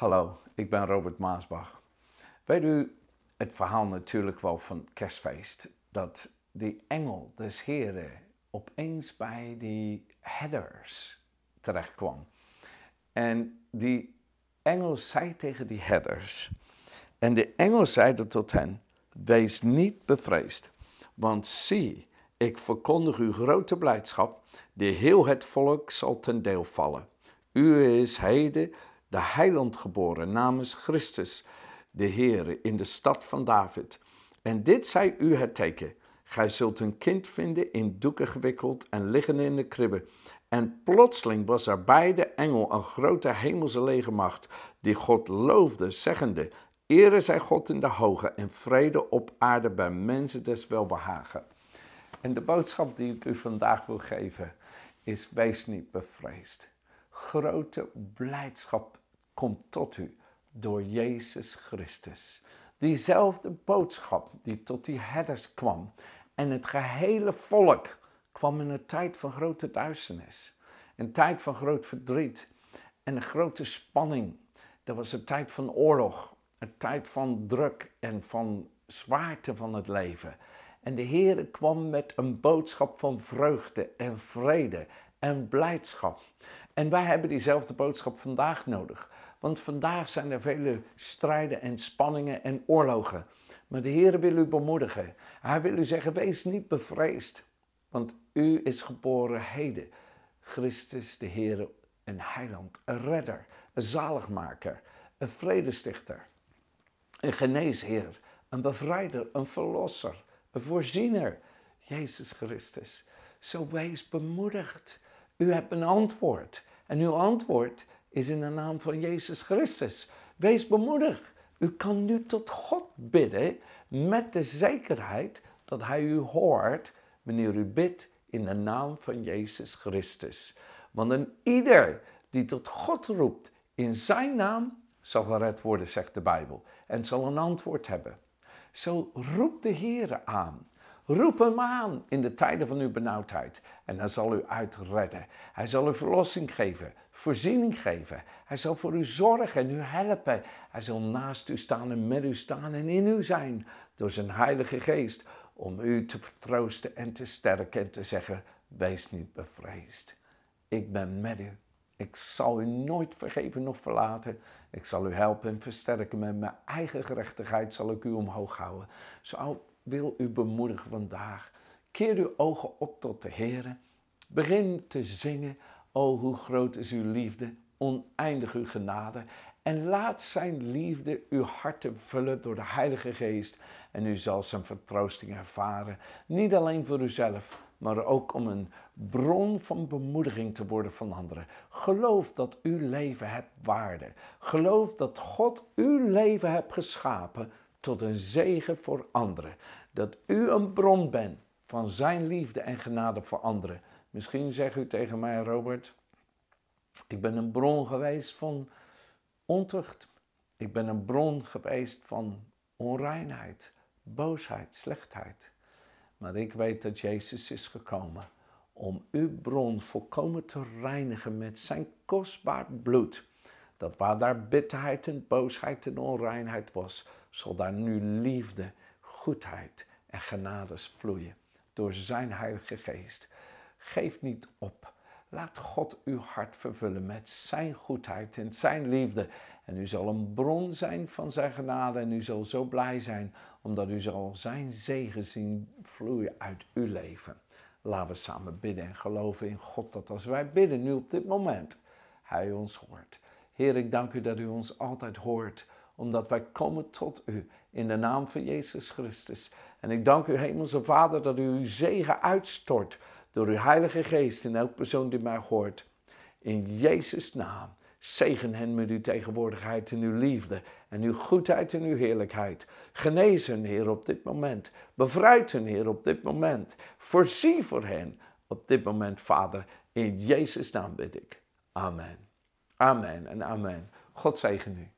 Hallo, ik ben Robert Maasbach. Weet u het verhaal natuurlijk wel van het kerstfeest? Dat die engel des Heren opeens bij die herders terechtkwam En die engel zei tegen die herders. En de engel zeide tot hen, wees niet bevreesd, want zie, ik verkondig u grote blijdschap, de heel het volk zal ten deel vallen. U is heden de heiland geboren namens Christus, de Heere, in de stad van David. En dit zij u het teken. Gij zult een kind vinden in doeken gewikkeld en liggen in de kribbe. En plotseling was er bij de engel een grote hemelse legermacht, die God loofde, zeggende, Ere zij God in de hoge en vrede op aarde bij mensen des welbehagen. En de boodschap die ik u vandaag wil geven is, wees niet bevreesd grote blijdschap komt tot u door Jezus Christus. Diezelfde boodschap die tot die herders kwam en het gehele volk kwam in een tijd van grote duisternis, een tijd van groot verdriet en een grote spanning. Dat was een tijd van oorlog, een tijd van druk en van zwaarte van het leven. En de Heere kwam met een boodschap van vreugde en vrede en blijdschap. En wij hebben diezelfde boodschap vandaag nodig. Want vandaag zijn er vele strijden en spanningen en oorlogen. Maar de Heer wil u bemoedigen. Hij wil u zeggen: wees niet bevreesd, want u is geboren heden. Christus, de Heer, een heiland, een redder, een zaligmaker, een vredestichter, een geneesheer, een bevrijder, een verlosser, een voorziener. Jezus Christus. Zo wees bemoedigd. U hebt een antwoord. En uw antwoord is in de naam van Jezus Christus. Wees bemoedigd. U kan nu tot God bidden met de zekerheid dat Hij u hoort wanneer u bidt in de naam van Jezus Christus. Want een ieder die tot God roept in Zijn naam zal gered worden, zegt de Bijbel, en zal een antwoord hebben. Zo roep de Heer aan. Roep hem aan in de tijden van uw benauwdheid en hij zal u uitredden. Hij zal u verlossing geven, voorziening geven. Hij zal voor u zorgen en u helpen. Hij zal naast u staan en met u staan en in u zijn door zijn Heilige Geest om u te vertroosten en te sterken en te zeggen: Wees niet bevreesd. Ik ben met u. Ik zal u nooit vergeven of verlaten. Ik zal u helpen en versterken. Met mijn eigen gerechtigheid zal ik u omhoog houden. Zo wil u bemoedigen vandaag. Keer uw ogen op tot de Heer. Begin te zingen. O, hoe groot is uw liefde, oneindig uw genade. En laat zijn liefde uw harten vullen door de Heilige Geest. En u zal zijn vertroosting ervaren. Niet alleen voor uzelf, maar ook om een bron van bemoediging te worden van anderen. Geloof dat uw leven hebt waarde. Geloof dat God uw leven hebt geschapen tot een zegen voor anderen. Dat u een bron bent van zijn liefde en genade voor anderen. Misschien zegt u tegen mij, Robert, ik ben een bron geweest van ontucht. Ik ben een bron geweest van onreinheid, boosheid, slechtheid. Maar ik weet dat Jezus is gekomen om uw bron volkomen te reinigen met zijn kostbaar bloed. Dat waar daar bitterheid en boosheid en onreinheid was, zal daar nu liefde, goedheid en genades vloeien door zijn Heilige Geest. Geef niet op. Laat God uw hart vervullen met zijn goedheid en zijn liefde. En u zal een bron zijn van zijn genade en u zal zo blij zijn, omdat u zal zijn zegen zien vloeien uit uw leven. Laten we samen bidden en geloven in God dat als wij bidden nu op dit moment, Hij ons hoort. Heer, ik dank u dat u ons altijd hoort omdat wij komen tot u in de naam van Jezus Christus. En ik dank u, Hemelse Vader, dat u uw zegen uitstort door uw Heilige Geest in elk persoon die mij hoort. In Jezus' naam. Zegen hen met uw tegenwoordigheid en uw liefde en uw goedheid en uw heerlijkheid. Genees hen, Heer, op dit moment. Bevrijd hen, Heer, op dit moment. Voorzie voor hen op dit moment, Vader. In Jezus' naam bid ik. Amen. Amen en amen. God zegen u.